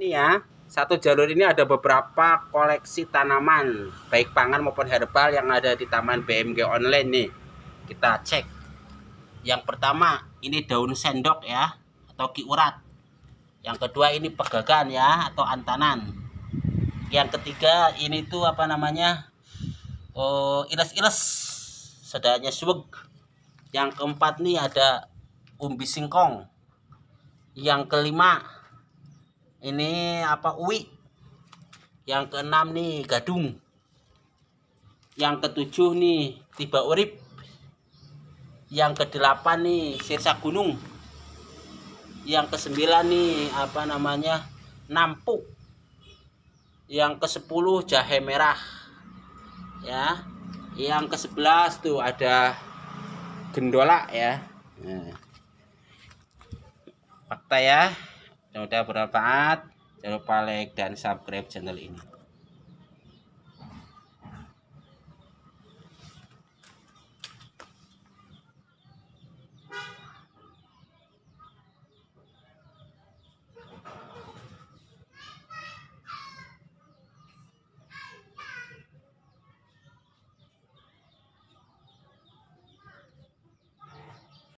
Ini ya, satu jalur ini ada beberapa koleksi tanaman, baik pangan maupun herbal yang ada di Taman BMG Online nih. Kita cek. Yang pertama, ini daun sendok ya, atau kiurat. Yang kedua ini pegagan ya, atau antanan. Yang ketiga ini tuh apa namanya? Oh, iles-iles. sedanya suweg. Yang keempat nih ada umbi singkong. Yang kelima ini apa uwi yang keenam nih gadung yang ketujuh nih tiba urip yang kedelapan nih sirsa gunung yang kesembilan nih apa namanya nampuk yang ke sepuluh jahe merah ya yang ke sebelas tuh ada gendola ya nah. fakta ya Semoga bermanfaat. Jangan lupa like dan subscribe channel ini.